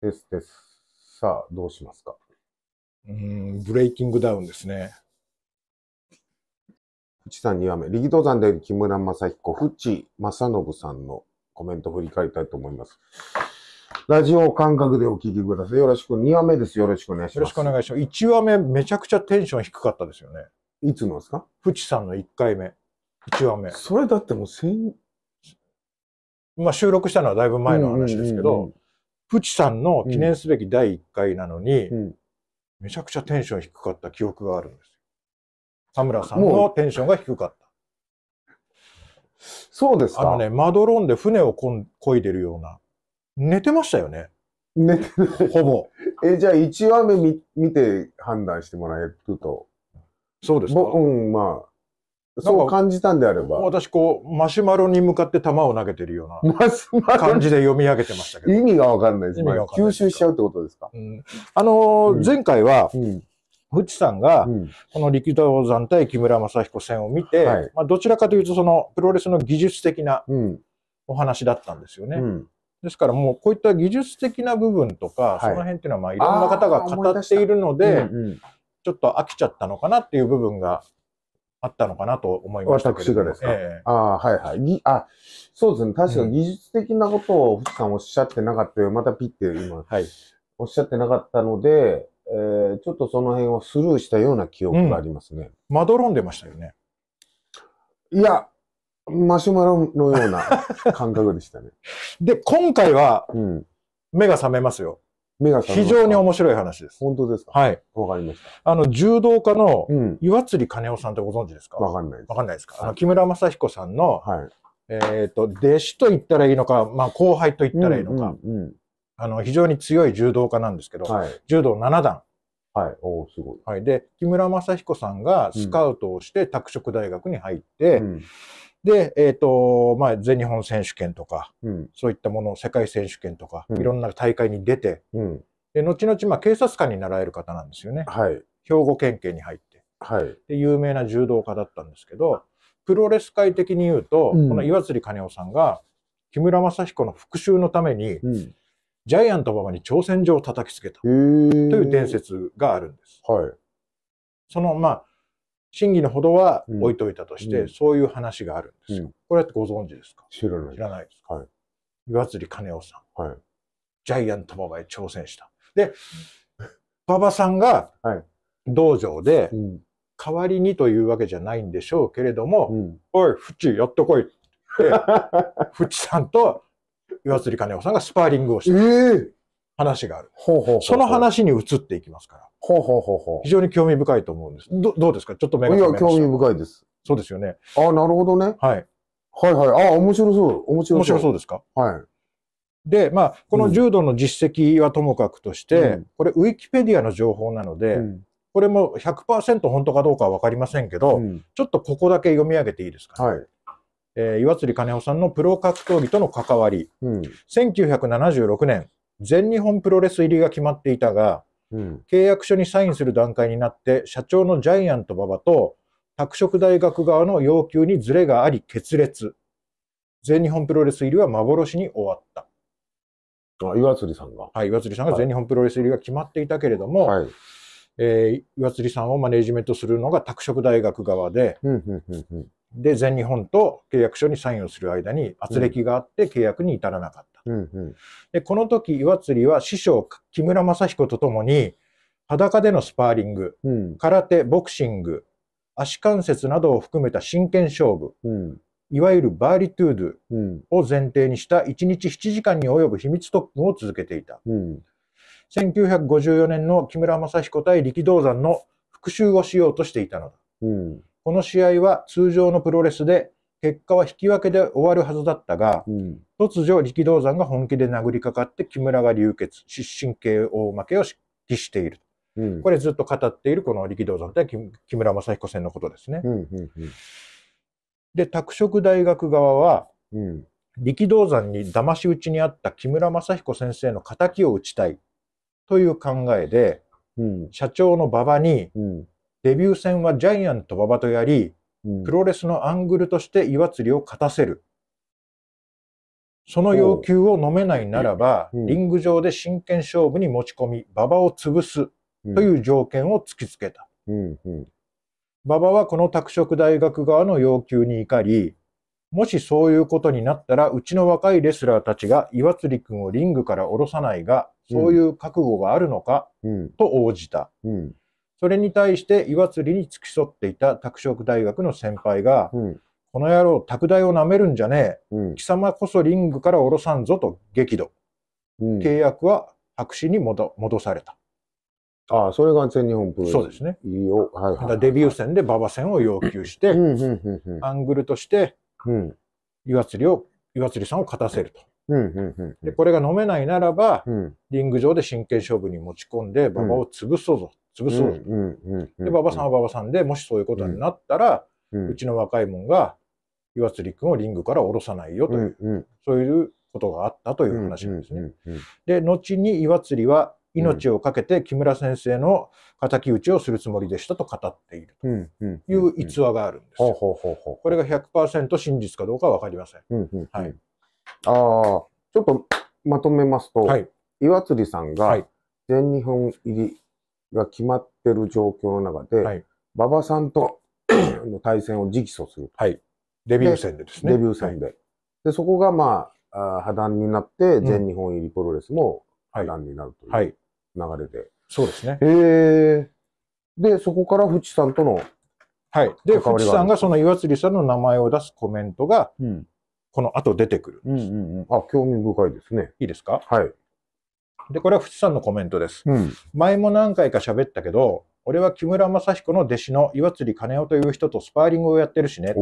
ですです。さあ、どうしますかうん、ブレイキングダウンですね。富士山2話目、力道山で木村正彦、富士正信さんのコメント振り返りたいと思います。ラジオ感覚でお聞きください。よろしく、2話目です。よろしくお願いします。よろしくお願いします。1話目、めちゃくちゃテンション低かったですよね。いつのですか富士山の1回目、1話目。それだってもう先、まあ収録したのはだいぶ前の話ですけど、うんうんうんうん富チさんの記念すべき第1回なのに、めちゃくちゃテンション低かった記憶があるんですよ。田村さんのテンションが低かった。そうですかあのね、まどろんで船をこん漕いでるような。寝てましたよね。寝てほぼ。え、じゃあ1話目見見て判断してもらえると。そうですか。うん、まあ。そう感じたんであれば。私、こう、マシュマロに向かって球を投げてるような感じで読み上げてましたけど。意味がわかんないです。ね。吸収しちゃうってことですか。うん、あのーうん、前回は、うんさんが、この力道山対木村正彦戦を見て、はい、まあ、どちらかというと、その、プロレスの技術的なお話だったんですよね。ですからもうこういった技術的な部分とか、はい、その辺っていうのはまあいろんな方が語っているので、うんうん、ちょっと飽きちゃったのかなっていう部分があったのかなと思いました私がですか、えー、ああ、はいはい。あ、そうですね。確か技術的なことを藤さんおっしゃってなかったよ。またピッて今、おっしゃってなかったので、えー、ちょっとその辺をスルーしたような記憶がありますね。うん、まどろんでましたよね。いや、マシュマロのような感覚でしたね。で、今回は、目が覚めますよ。目が非常に面白い話です。本当ですかはい。わかりました。あの、柔道家の岩釣金夫さんってご存知ですかわかんないです。わかんないですか、はい、あの、木村正彦さんの、はい、えっ、ー、と、弟子と言ったらいいのか、まあ、後輩と言ったらいいのか、うんうんうん、あの、非常に強い柔道家なんですけど、はい、柔道7段。はい、おすごい。はい。で、木村正彦さんがスカウトをして、拓殖大学に入って、うんで、えっ、ー、と、まあ、全日本選手権とか、うん、そういったもの、世界選手権とか、いろんな大会に出て、で、後々、まあ、警察官になられる方なんですよね。はい。兵庫県警に入って。はい。で、有名な柔道家だったんですけど、プロレス界的に言うと、この岩釣金夫さんが、木村正彦の復讐のために、ジャイアント馬場に挑戦状を叩きつけたという伝説があるんです。はい、その、まあ、真偽のほどは置いといたとして、うん、そういう話があるんですよ。うん、これってご存知ですか知らない。知らないですか。はい、岩釣金夫さん。はい、ジャイアント馬場へ挑戦した。で、馬場さんが道場で、代わりにというわけじゃないんでしょうけれども、うん、おい、フチやってこいって、フチさんと岩釣金夫さんがスパーリングをした。えー話がある。ほうほうほうほうその話に移っていきますから。ほうほうほうほう。非常に興味深いと思うんです。どどうですかちょっと目がいや、興味深いです。そうですよね。ああ、なるほどね。はい。はいはい。ああ、面白そう。面白そう。面白そうですかはい。で、まあ、この柔道の実績はともかくとして、うん、これ、ウィキペディアの情報なので、うん、これも100%本当かどうかは分かりませんけど、うん、ちょっとここだけ読み上げていいですか、ね、はいえー、岩釣金夫さんのプロ格闘技との関わり、うん、1976年、全日本プロレス入りが決まっていたが、うん、契約書にサインする段階になって、社長のジャイアント馬場と、拓殖大学側の要求にズレがあり決裂。全日本プロレス入りは幻に終わった。あ、岩釣さんが。はい、岩釣さんが全日本プロレス入りが決まっていたけれども、はい、えー、岩釣さんをマネジメントするのが拓殖大学側で、うんうんうんうん、で、全日本と契約書にサインをする間に、圧力があって契約に至らなかった。うん。うんうん、でこの時岩釣りは師匠木村正彦とともに裸でのスパーリング、うん、空手ボクシング足関節などを含めた真剣勝負、うん、いわゆるバーリトゥードゥを前提にした1日7時間に及ぶ秘密特訓を続けていた、うん、1954年の木村正彦対力道山の復讐をしようとしていたのだ、うん、この試合は通常のプロレスで結果は引き分けで終わるはずだったが、突如、力道山が本気で殴りかかって、木村が流血、失神系大負けを喫している。うん、これずっと語っているこの力道山って木村正彦戦のことですね。うんうんうん、で、拓殖大学側は、うん、力道山に騙し討ちにあった木村正彦先生の敵を打ちたいという考えで、うん、社長の馬場に、デビュー戦はジャイアント馬場とやり、プロレスのアングルとして岩釣りを勝たせる。その要求を飲めないならば、リング上で真剣勝負に持ち込み、馬場を潰すという条件を突きつけた。馬場はこの拓殖大学側の要求に怒り、もしそういうことになったら、うちの若いレスラーたちが岩釣君をリングから下ろさないが、そういう覚悟があるのか、と応じた。それに対して岩釣に付き添っていた拓殖大学の先輩が、うんこの野郎、拓大を舐めるんじゃねえ、うん、貴様こそリングから降ろさんぞと激怒。うん、契約は白紙に戻戻された。ああ、それが全日本プロレス。そうですね。いいよ。はい、はい、デビュー戦で馬場戦を要求して、アングルとして、うん、岩釣りを、岩釣りさんを勝たせると。で、これが飲めないならば、うん、リング上で真剣勝負に持ち込んで、馬場を潰そうぞ、潰そうぞ。で、馬場さんは馬場さんで、もしそういうことになったら、うん、うちの若いもんが、岩釣君をリングから下ろさないよという、うんうん、そういうことがあったという話なんですね。で、後に岩釣は命を懸けて木村先生の敵討ちをするつもりでしたと語っているという逸話があるんですよ。これが100%真実かどうかは分かりません。うんうんうん、はい、ああ、ちょっとまとめますと、はい、岩釣さんが全日本入りが決まってる状況の中で、馬、場、さんとの 対戦を直訴する。はい。デビュー戦でですね。デビュー戦で。はい、で、そこがまあ、あ破談になって、全日本入りプロレスも破談になるという流れで。はい、そうですね。へで、そこから淵さんとのはい。で、藤さんがその岩釣さんの名前を出すコメントが、うん、この後出てくる、うんうんうん。あ、興味深いですね。いいですかはい。で、これは藤さんのコメントです。うん、前も何回か喋ったけど、俺は木村正彦の弟子の岩釣金夫という人とスパーリングをやってるしね。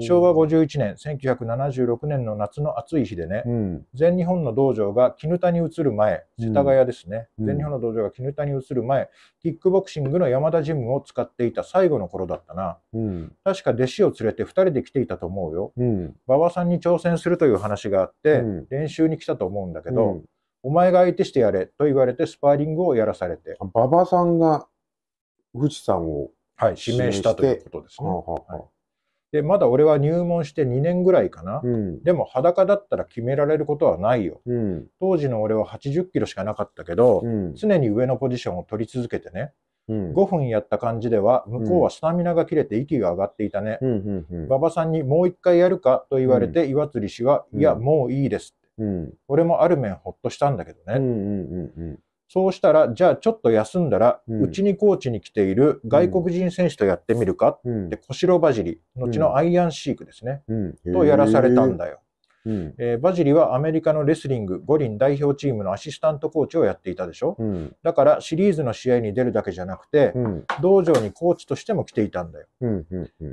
昭和51年、1976年の夏の暑い日でね、うん、全日本の道場が絹田に移る前、世田谷ですね、うん、全日本の道場が絹田に移る前、キックボクシングの山田ジムを使っていた最後の頃だったな。うん、確か弟子を連れて2人で来ていたと思うよ。馬場さんに挑戦するという話があって、練習に来たと思うんだけど、お前が相手してやれと言われてスパーリングをやらされて。馬場さんが富士山をはい、指名したということですね。はい、でまだ俺は入門して2年ぐらいかな、うん、でも裸だったら決められることはないよ、うん、当時の俺は80キロしかなかったけど、うん、常に上のポジションを取り続けてね、うん、5分やった感じでは向こうはスタミナが切れて息が上がっていたね馬場、さんにもう一回やるかと言われて、岩釣り氏は、いやもういいですって、俺もある面ほっとしたんだけどね、そうしたら、じゃあちょっと休んだら、うち、ん、にコーチに来ている外国人選手とやってみるかって、小城バジリ、後のアイアンシークですね、とやらされたんだよ。うん、えー、バジリはアメリカのレスリング五輪代表チームのアシスタントコーチをやっていたでしょ、うん、だからシリーズの試合に出るだけじゃなくて、うん、道場にコーチとしても来ていたんだよ、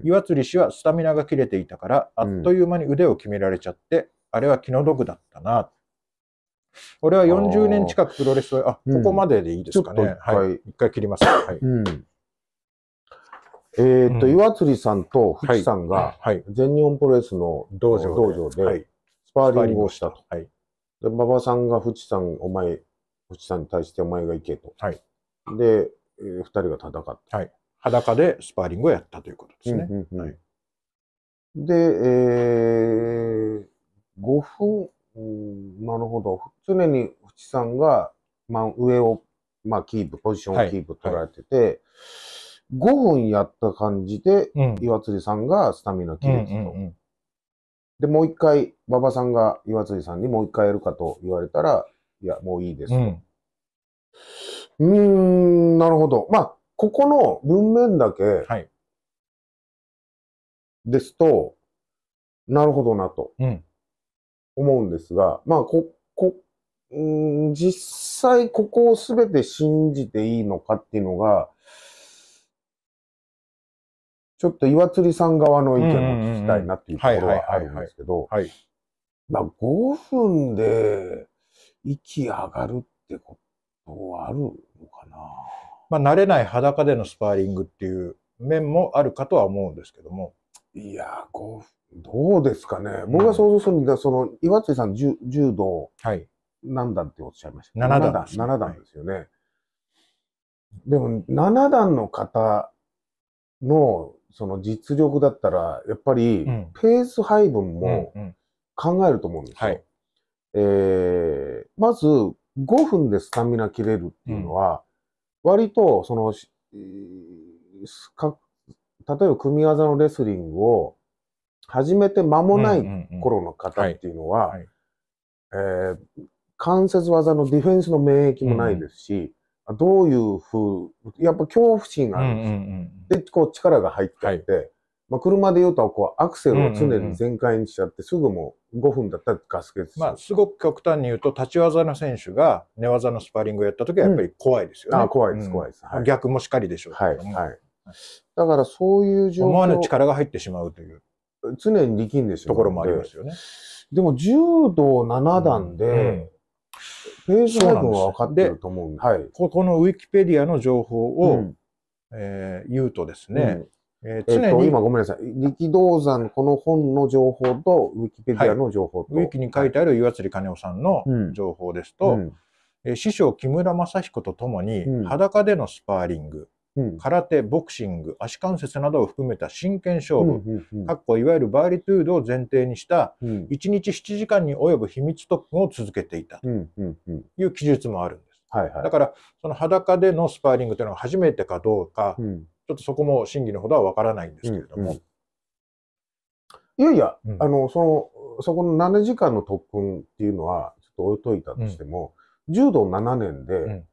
岩釣氏はスタミナが切れていたからあっという間に腕を決められちゃって、あれは気の毒だったな俺は40年近くプロレスを、あ、ここまででいいですかね。一、うん、はい、回切ります。はい。えー、っと、岩釣さんと藤さんが、全日本プロレスの道場で、スパーリングをしたと。はい。で、馬場さんが藤さん、お前、藤さんに対してお前が行けと。はい。で、えー、二人が戦って。はい。裸でスパーリングをやったということですね。うんうんうん、はい。で、えー、5分、うん、なるほど。常に淵さんが、まあ、上を、まあ、キープ、ポジションをキープ取られてて、はいはい、5分やった感じで、うん、岩釣さんがスタミナ切れてと。で、もう一回、馬場さんが岩釣さんにもう一回やるかと言われたら、いや、もういいですと。うん、ーん、なるほど。まあ、ここの文面だけ、はい、ですと、なるほどなと。うん思うんですが、まあ、こ、こ、うん、実際ここを全て信じていいのかっていうのが、ちょっと岩釣さん側の意見を聞きたいなっていうところはあるんですけど、まあ5分で息上がるってことはあるのかなまあ慣れない裸でのスパーリングっていう面もあるかとは思うんですけども。いや、5どうですかね。僕が想像するには、その、岩手さん柔道、何段っておっしゃいました、?7 段。7段ですよね。はい、でも、7段の方の、その実力だったら、やっぱり、ペース配分も考えると思うんですよ。うんうんはい、えー、まず、5分でスタミナ切れるっていうのは、割と、その、例えば組み技のレスリングを、始めて間もない頃の方っていうのは、関節技のディフェンスの免疫もないですし、うん、どういうふう、やっぱ恐怖心があるんです。で、こう力が入っちゃって、はい、まあ、車で言うと、こう、アクセルを常に全開にしちゃって、すぐもう5分だったらガス欠まあ、すごく極端に言うと、立ち技の選手が寝技のスパーリングをやった時はやっぱり怖いですよね。うん、あ怖いです、怖いです、はい、逆もしかりでしょうけども。はい。はい、だからそういう状況。思わぬ力が入ってしまうという。常に力んでしょところもありますよね。でも、柔道7段で、平ース配分は分かってると思う。はい。ここのウィキペディアの情報を、うん、えー、言うとですね、うん、えー、常に、えー、今ごめんなさい。力道山、この本の情報と、ウィキペディアの情報と。はい、ウィキに書いてある岩釣金夫さんの情報ですと、うん、えー、師匠木村正彦とともに、裸でのスパーリング、うん、空手、ボクシング、足関節などを含めた真剣勝負、うんうん、かっこいわゆるバーリトゥードを前提にした、1日7時間に及ぶ秘密特訓を続けていたという記述もあるんです。だから、その裸でのスパーリングというのは初めてかどうか、うん、ちょっとそこも真偽のほどはわからないんですけれども。うんうん、いやいや、うん、あの、その、そこの7時間の特訓っていうのは、ちょっと置いといたとしても、柔道7年で、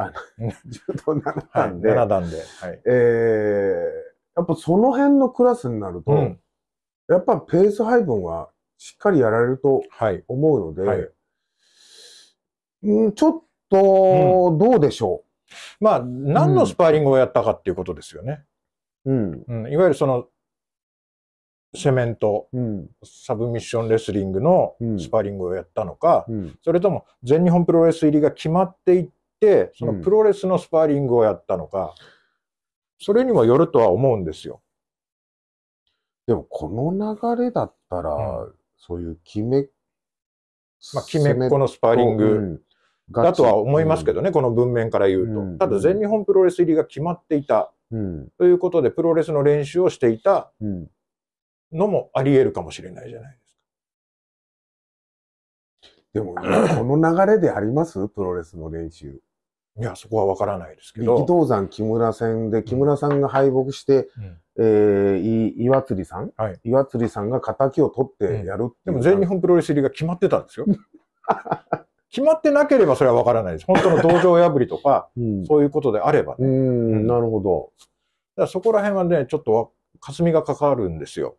あの、柔道7段で。はい、7段で。はい、えー、やっぱその辺のクラスになると、うん、やっぱペース配分はしっかりやられると思うので、はいはい、うん、ちょっと、どうでしょう、うん、まあ、何のスパーリングをやったかっていうことですよね。うん。うん、いわゆるその、セメント、うん、サブミッションレスリングのスパーリングをやったのか、うん、それとも全日本プロレス入りが決まってい、そのプロレスのスパーリングをやったのか、それにもよるとは思うんですよ。でも、この流れだったら、そういう決め、まあ、決めっこのスパーリングだとは思いますけどね、この文面から言うと。ただ、全日本プロレス入りが決まっていた。ということで、プロレスの練習をしていたのもあり得るかもしれないじゃないですか。でも、この流れでありますプロレスの練習。いや、そこはわからないですけど。力道山木村戦で、木村さんが敗北して、うん、えー、岩釣さん、はい、岩釣さんが仇を取ってやるて、うん、でも全日本プロレス入りが決まってたんですよ。決まってなければそれはわからないです。本当の道場破りとか、うん、そういうことであればね。うん、なるほど。だそこら辺はね、ちょっと霞がかかるんですよ。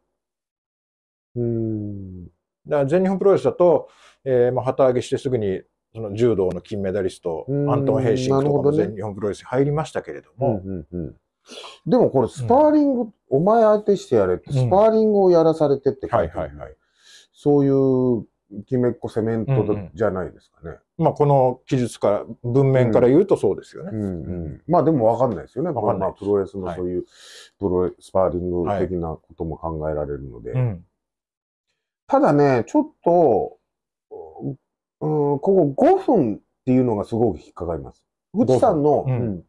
うん。だから全日本プロレスだと、えー、まあ、旗揚げしてすぐにその柔道の金メダリスト、アントン・ヘイシングとかも全日本プロレス入りましたけれども。でもこれ、スパーリング、うん、お前相手してやれって、スパーリングをやらされてって、うん、はいはいはい。そういうきめっこセメント、じゃないですかね。まあ、この記述から、文面から言うとそうですよね。うんうんまあ、でもわかんないですよね。わかんない。プロレスのそういう、プロレスパーリング的なことも考えられるので。はい、ただね、ちょっと、うん、ここ5分っていうのがすごく引っかかります。ちさんの、うん、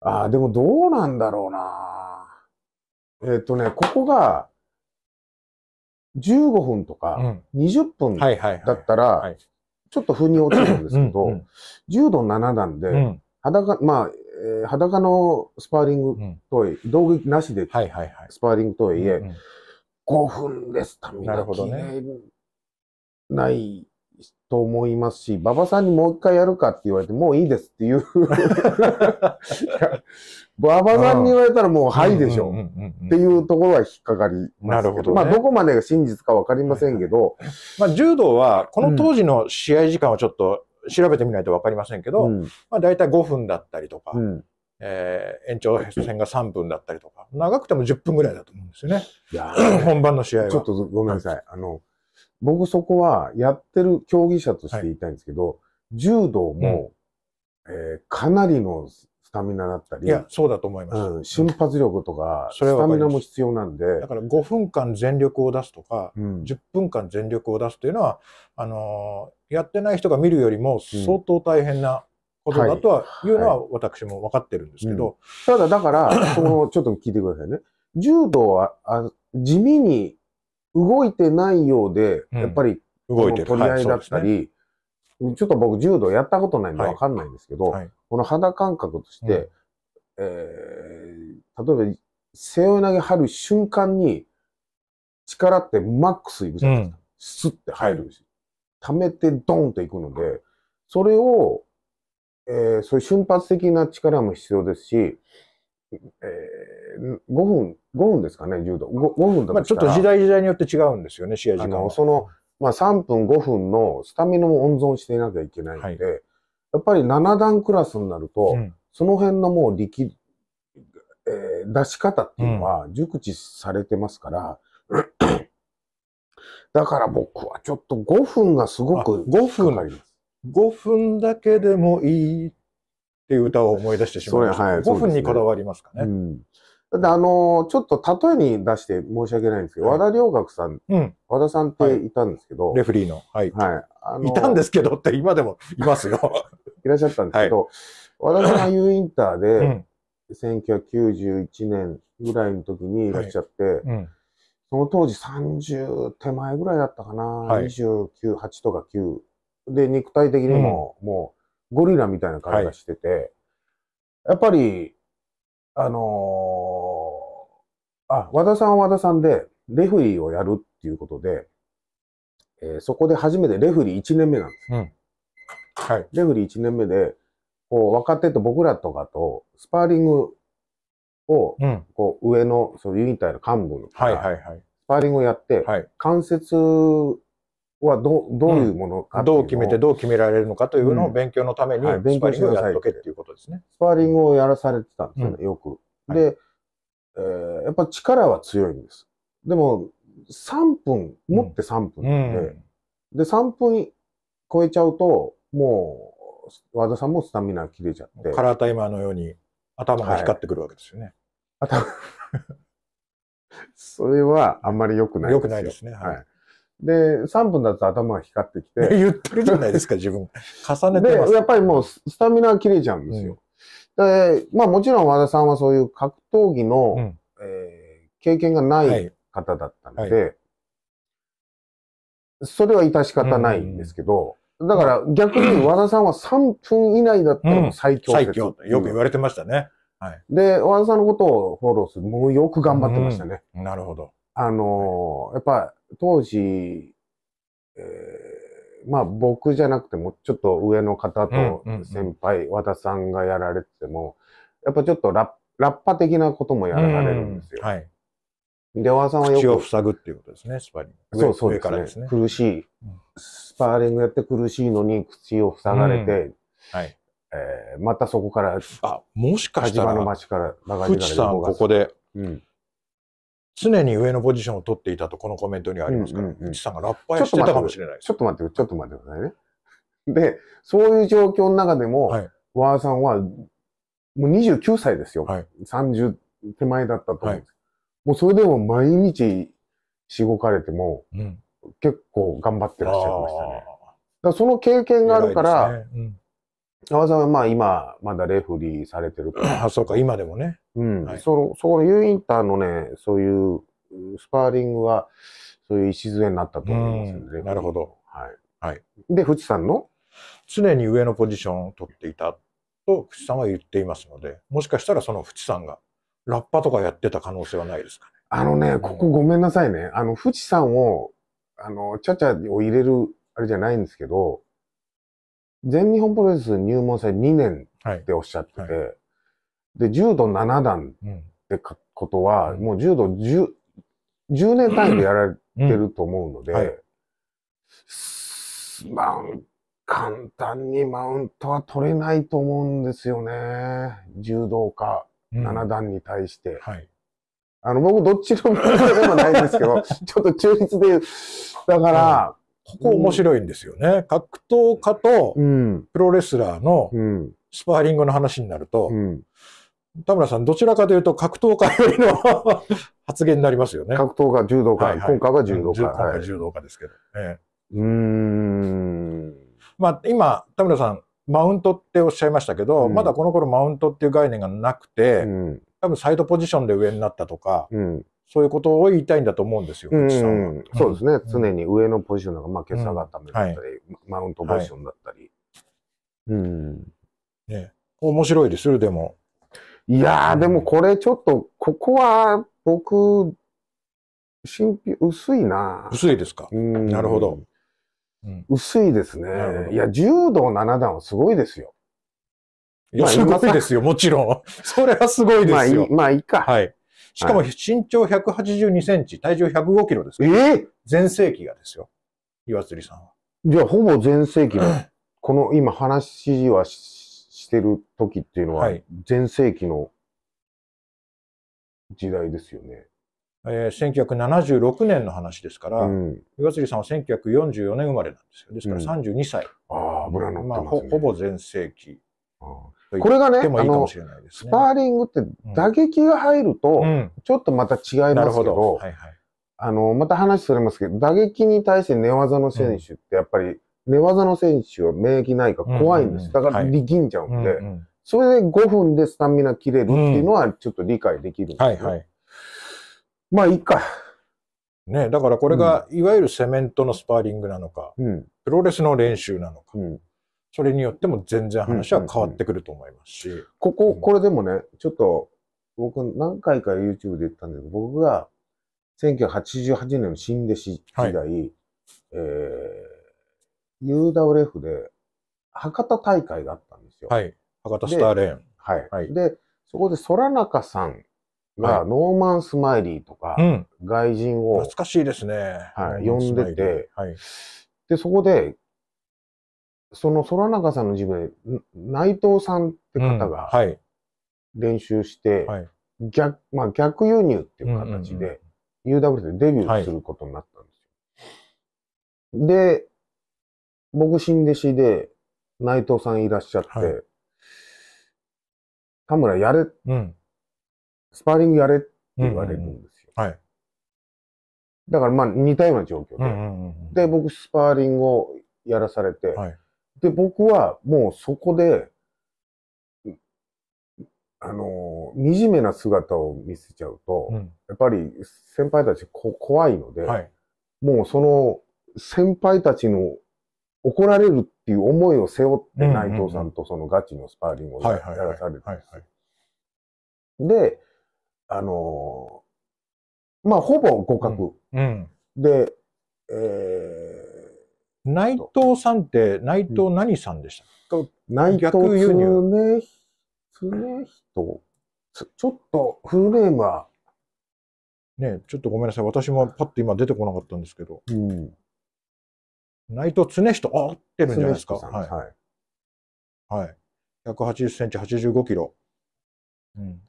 ああ、でもどうなんだろうな。えっ、ー、とね、ここが、15分とか20分だったら、ちょっと腑に落ちるんですけど、柔道7段で、裸、まあ、え裸のスパーリングとはいえ、道具なしでスパーリングとはいえ、5分です。タミほどね。ないと思いますし、馬場さんにもう一回やるかって言われて、もういいですっていう 馬場さんに言われたらもうはいでしょっていうところは引っかかりますけど、どね、まあどこまでが真実かわかりませんけど、まあ柔道はこの当時の試合時間はちょっと調べてみないとわかりませんけど、うん、まあ大体5分だったりとか、うん、えー、延長戦が3分だったりとか、長くても10分ぐらいだと思うんですよね。本番の試合は。ちょっとごめんなさい。あの、僕そこはやってる競技者として言いたいんですけど、はい、柔道も、うん、えー、かなりのスタミナだったり。いや、そうだと思います。うん、瞬発力とか、スタミナも必要なんで。だから5分間全力を出すとか、うん、10分間全力を出すというのは、あのー、やってない人が見るよりも相当大変な、ことだとは、いうのは私も分かってるんですけど。はいはい、ただ、だから、その、ちょっと聞いてくださいね。柔道は、あ地味に動いてないようで、やっぱり、動いてる取り合いだったり、ちょっと僕、柔道やったことないんでわかんないんですけど、この肌感覚として、えー、例えば、背負い投げ張る瞬間に、力ってマックスいくじゃないですか。スッて入るし。溜めてドンといくので、それを、えー、そういう瞬発的な力も必要ですし、えー、5分、5分ですかね、柔道。5, 分とか。まあちょっと時代時代によって違うんですよね、試合時間は。その、まあ3分5分のスタミナも温存していなきゃいけないんで、はい、やっぱり7段クラスになると、うん、その辺のもう力、えー、出し方っていうのは熟知されてますから、うん、だから僕はちょっと5分がすごく5分あります。5分だけでもいいっていう歌を思い出してしまいました。はい、5分にこだわりますかね。うんだってあのー、ちょっと例えに出して申し訳ないんですけど、はい、和田良学さん、うん、和田さんっていたんですけど、はい、レフリーの。はい。はい。あのー、いたんですけどって今でもいますよ。いらっしゃったんですけど、はい、和田さん U インターで、1991年ぐらいの時にいらっしゃって、うん、その当時30手前ぐらいだったかな、はい、29、8とか9。で、肉体的にも、もう、ゴリラみたいな感じがしてて、はい、やっぱり、あのー、あ、和田さんは和田さんで、レフリーをやるっていうことで、えー、そこで初めてレフリー1年目なんです。うん、はい。レフリー1年目で、こう、若手と僕らとかと、スパーリングを、うん、こう、上の、そのユニタイの幹部の、はいはいはい。スパーリングをやって、はい、関節はどどういうものか、うん、どう決めてどう決められるのかというのを勉強のために、スパーリングをやっとけっていうことですね。スパーリングをやらされてたんですよね、よく。で、はい、えー、やっぱ力は強いんです。でも、3分、持って3分で、で、3分超えちゃうと、もう、和田さんもスタミナ切れちゃって。カラータイマーのように頭が光ってくるわけですよね。はい、頭 それはあんまり良くないです。良くないですね。はいで、3分だと頭が光ってきて。言ってるじゃないですか、自分。重ねてます。で、やっぱりもうスタミナ切れちゃうんですよ。うん、で、まあもちろん和田さんはそういう格闘技の、うん、えー、経験がない方だったので、はいはい、それは致し方ないんですけど、うん、だから逆に 和田さんは3分以内だったら最強説、よく言われてましたね。はい、で、和田さんのことをフォローする、もうよく頑張ってましたね。なるほど。あのーやっぱ当時、えー、まあ僕じゃなくてもちょっと上の方と先輩、和田さんがやられてても、やっぱちょっとラッラッパ的なこともやられるんですよ。はい。で、和田さんはよく。口を塞ぐっていうことですね、スパリング。そうそうですね。ですね苦しい。スパーリングやって苦しいのに口を塞がれて、はい。えー、またそこから、あ、もしかしたら、藤さんここで、うん、常に上のポジションを取っていたと、このコメントにはありますから、うんうんうん、内さんがラッパーってたかもしれないちょっと待って、ちょっと待ってくださいね。で、そういう状況の中でも、はい、和田さんは、もう29歳ですよ。はい、30手前だったと思うんです、はい、もうそれでも毎日しごかれても、うん、結構頑張ってらっしゃいましたね。だその経験があるから、ねう阿波さんはまあ今、まだレフリーされてるから。あ、そうか、今でもね。うん。はい、その、そこの U インターのね、そういうスパーリングは、そういう礎になったと思いますね。なるほど。はい。はい。で、富士山の常に上のポジションを取っていたと、富士山は言っていますので、もしかしたらその富士山が、ラッパとかやってた可能性はないですかね。あのね、ここごめんなさいね。あの、富士山を、あの、ちゃちゃを入れる、あれじゃないんですけど、全日本プロレス入門戦2年っておっしゃってて、はいはい、で、柔道7段ってことは、うん、もう柔道 10, 10年単位でやられてると思うので、うんはい、まあ、簡単にマウントは取れないと思うんですよね。柔道家7段に対して。はいあの、僕、どっちの問題でもないんですけど、ちょっと中立で言う。だから、ここ面白いんですよね。格闘家とプロレスラーのスパーリングの話になると、田村さん、どちらかというと格闘家よりの 発言になりますよね。格闘家、柔道家、はいはい、今回は柔道家。今回は柔道家ですけど。ね。うん。まあ、今、田村さん、マウントっておっしゃいましたけど、うん、まだこの頃マウントっていう概念がなくて、うん、多分サイドポジションで上になったとか、うん、そういうことを言いたいんだと思うんですよ、うん、そうですね、常に上のポジションが、まあ、朝がためだったり、マウントポジションだったり。うん。ね面白いですよ、でも。いやー、でもこれちょっと、ここは僕、神秘、薄いな薄いですか。なるほど。薄いですね。いや、柔道七段はすごいですよ。いや、すごいですよ、もちろん。それはすごいですよ。まあ、いい、まあ、いいか。はい。しかも身長182センチ、体重105キロです。ええ全盛期がですよ。岩釣さんは。じゃあ、ほぼ全盛期の、この今話はししてる時っていうのははい、全盛期の時代ですよね。えー、1976年の話ですから、うん。岩釣さんは1944年生まれなんですよ。ですから32歳。ああ、脂乗ってままあ、ほほぼ全盛期これがね、スパーリングって打撃が入ると、ちょっとまた違いますけど、どはいはい、あの、また話それますけど、打撃に対して寝技の選手ってやっぱり、寝技の選手は免疫ないから怖いんです。だから力んじゃうんで、はいそれで5分でスタミナ切れるっていうのはちょっと理解できるんですよ、うんはいはい。まあ、いいか。ね、だからこれがいわゆるセメントのスパーリングなのか、うん、プロレスの練習なのか、うん、それによっても全然話は変わってくると思いますし。うんうんうん、ここ、これでもね、ちょっと、僕何回か YouTube で言ったんだけど、僕が1988年の新弟子時代、はい、えー、UWF で博多大会があったんですよ。はい。博多スターレーン。はい。はい、で、そこで空中さんが、ノーマン・スマイリーとか、外人を、懐かしいですね。はい、呼んでて、はい、で、そこでその空中さんの自分、内藤さんって方が練習して、はい、逆、まあ逆輸入っていう形で、UW でデビューすることになったんですよ。はい、で、僕新弟子で内藤さんいらっしゃって、はい、田村やれ、うん、スパーリングやれって言われるんですよ。うんうんうん、はい。だからまあ似たような状況で。うんうんうん、で、僕スパーリングをやらされて、はいで、僕はもうそこで、あの、惨めな姿を見せちゃうと、うん、やっぱり先輩たちこ怖いので、はい、もうその先輩たちの怒られるっていう思いを背負って内藤さんとそのガチのスパーリングをやらされてで、あのー、まあ、ほぼ互角。うんうん、で、えー、内藤さんって、内藤何さんでした、うん、内藤常人ちょっとフルネームは。ねちょっとごめんなさい。私もパッと今出てこなかったんですけど。うん、内藤常人、あ合ってるんじゃないですか。はい。はい。はい、180センチ、85キロ。うん。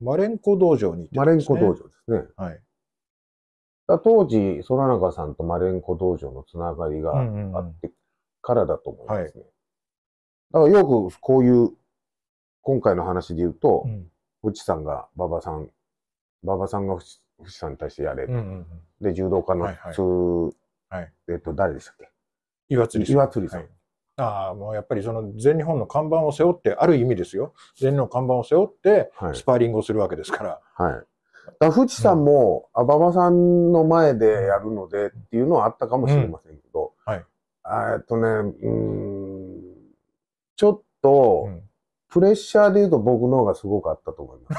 マレンコ道場に行って、ね、マレンコ道場ですね。はい。当時、空中さんとマレンコ道場のつながりがあってからだと思いますね。はい、だからよくこういう、今回の話で言うと、うん、さんが馬場さん、馬場さんがフチさんに対してやれる。うんうんうん、で、柔道家の、はいはい、えっと、誰でしたっけ岩釣り岩釣りさん。はいああ、もうやっぱりその全日本の看板を背負って、ある意味ですよ。全日本の看板を背負って、スパーリングをするわけですから。はい。はい、だ淵さんも、あばさんの前でやるのでっていうのはあったかもしれませんけど、うん、はい。えっとね、うん、ちょっと、プレッシャーで言うと僕の方がすごかったと思いま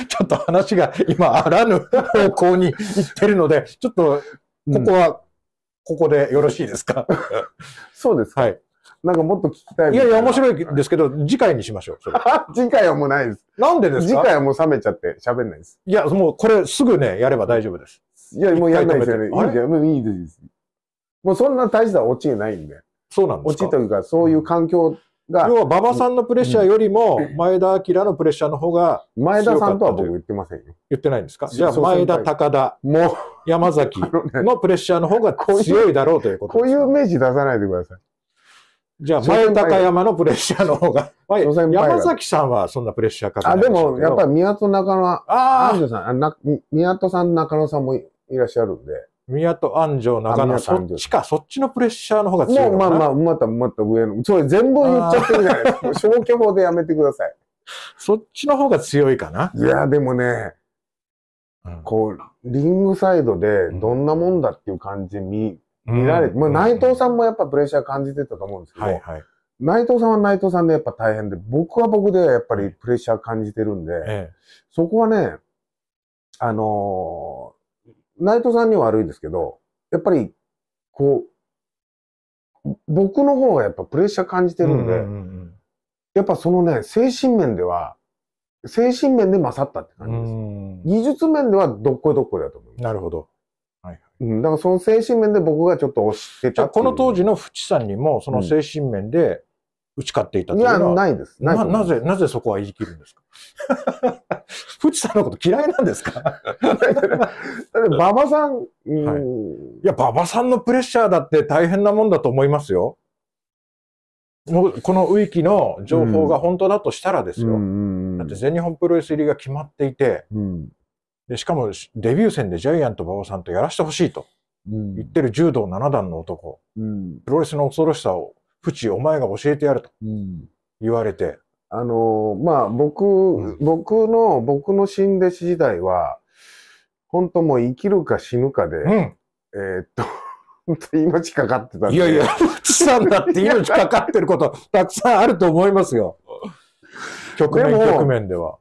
す。ちょっと話が今、あらぬ 方向に行ってるので、ちょっと、ここは、ここでよろしいですかそうです。はい。なんかもっと聞きたいいやいや、面白いですけど、次回にしましょう。次回はもうないです。なんでですか次回はもう冷めちゃって喋んないです。いや、もうこれすぐね、やれば大丈夫です。いや、もうやんないですよね。いいです。もうそんな大した落ちないんで。そうなんですか。落ちというか、そういう環境、うん要は馬場さんのプレッシャーよりも前田明のプレッシャーの方が前田さんとは僕言ってませんよ。言ってないんですかじゃあ前田高田も山崎のプレッシャーの方が強いだろうということ、こういうイメージ出さないでください。じゃあ、前高山のプレッシャーの方が。はい、山崎さんはそんなプレッシャーかかないであ、でも、やっぱり宮戸中野、ああさん、宮戸さん、中野さんもいらっしゃるんで。宮戸安城中野、そっちか、そっちのプレッシャーの方が強いのかな。まあまあ、また、また上の。それ全部言っちゃってるじゃないですか。消去法でやめてください。そっちの方が強いかな。いや、でもね、うん、こう、リングサイドでどんなもんだっていう感じに、見られて、うん、まあ、内藤さんもやっぱプレッシャー感じてたと思うんですけど、はいはい、内藤さんは内藤さんでやっぱ大変で、僕は僕ではやっぱりプレッシャー感じてるんで、ええ、そこはね、あのー、内藤さんには悪いですけど、やっぱり、こう、僕の方がやっぱプレッシャー感じてるんで、やっぱそのね、精神面では、精神面で勝ったって感じです。技術面ではどっこいどっこいだと思う。なるほど。うん、だからその精神面で僕がちょっと押してたこの当時の淵さんにも、その精神面で打ち勝っていたというのは、うん、いや、ないです。ななぜ、なぜそこは言い切るんですか 淵さんのこと嫌いなんですか 馬場さん、はい、いや、馬場さんのプレッシャーだって大変なもんだと思いますよ。このウィキの情報が本当だとしたらですよ。うん、だって全日本プロレス入りが決まっていて、うん、で、しかもデビュー戦でジャイアント馬場さんとやらしてほしいと言ってる柔道7段の男、うん、プロレスの恐ろしさを、プチお前が教えてやると言われて。うん、あのー、まあ、僕、うん、僕の、僕の新弟子時代は、本当もう生きるか死ぬかで、えー、っと、命かかってたいやいや、チさんだって命かかってること、たくさんあると思いますよ。局面、局面では。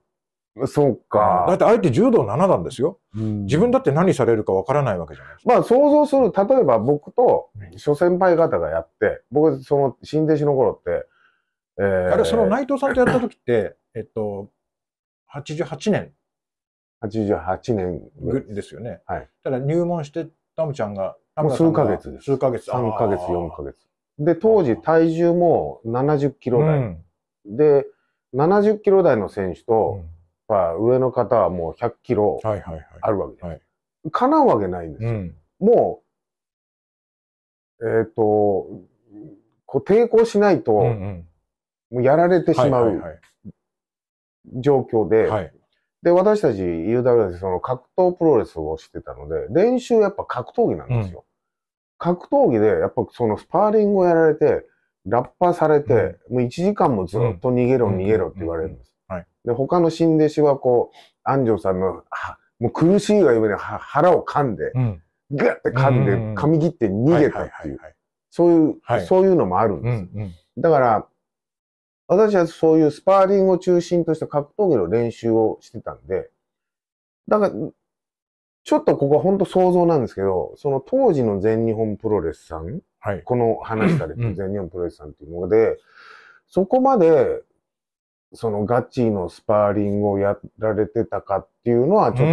そうか。だってあえて柔道7段ですよ。うん、自分だって何されるかわからないわけじゃないですか。まあ想像する、例えば僕と諸先輩方がやって、僕、その新弟子の頃って、えー、あれ、その内藤さんとやった時って、えっと、88年。88年ですよね。はい。ただ入門して、ダムちゃんが、もう数ヶ月です。数ヶ月。3ヶ月、4ヶ月。で、当時体重も70キロ台。うん、で、70キロ台の選手と、うんぱ上の方はもう100キロあるわけです。はいはいはい、かなうわけないんですよ。うん、もう、えっ、ー、と、こう抵抗しないと、もうやられてしまう状況で、はいで、私たち UW でその格闘プロレスをしてたので、練習やっぱ格闘技なんですよ。うん、格闘技で、やっぱそのスパーリングをやられて、ラッパされて、うん、もう1時間もずっと逃げろ逃げろって言われるんです。で、他の新弟子はこう、安城さんの、もう苦しいがゆえに腹を噛んで、うん、ぐって噛んで、噛み切って逃げたっていう、そういう、はい、そういうのもあるんです。うんうん、だから、私はそういうスパーリングを中心とした格闘技の練習をしてたんで、だから、ちょっとここは本当想像なんですけど、その当時の全日本プロレスさん、はい、この話されてる全日本プロレスさんっていうので、うん、そこまでそのガチのスパーリングをやられてたかっていうのはちょっと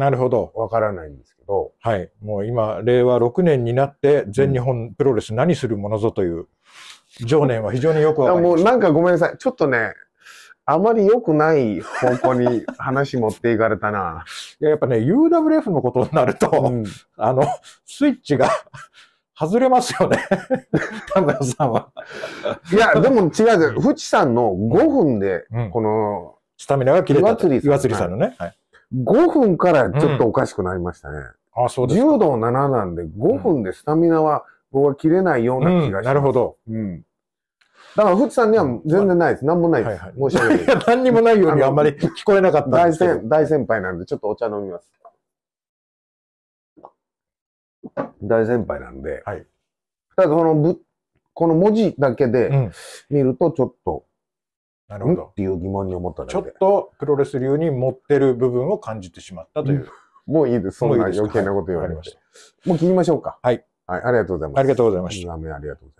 なるほどわからないんですけどはいもう今令和6年になって全日本プロレス何するものぞという情念は非常によくわかりましもうなんかごめんなさいちょっとねあまり良くない方向に 話持っていかれたな。いや、やっぱね、UWF のことになると、うん、あの、スイッチが外れますよね。田村さんは。いや、でも違う。富士山の5分で、この、スタミナが切れた。岩釣り岩釣りさんのね、はい。5分からちょっとおかしくなりましたね。うん、あ、そうです柔道7なんで、5分でスタミナは、僕は切れないような気がします。うん、なるほど。うん。だから、富士山には全然ないです。何もないです。はいはい、申し訳ない。いや、何にもないようにあんまり聞こえなかったんですけど。大先輩なんで、ちょっとお茶飲みます。大先輩なんで、はい、ただこのぶこの文字だけで見るとちょっと、うん、なるほどっていう疑問に思ったちょっとプロレス流に持ってる部分を感じてしまったという。もういいです。そんな余計なこと言われました。もう切りましょうか。はい。はい、ありがとうございます。ありがとうございました。ありがとうございま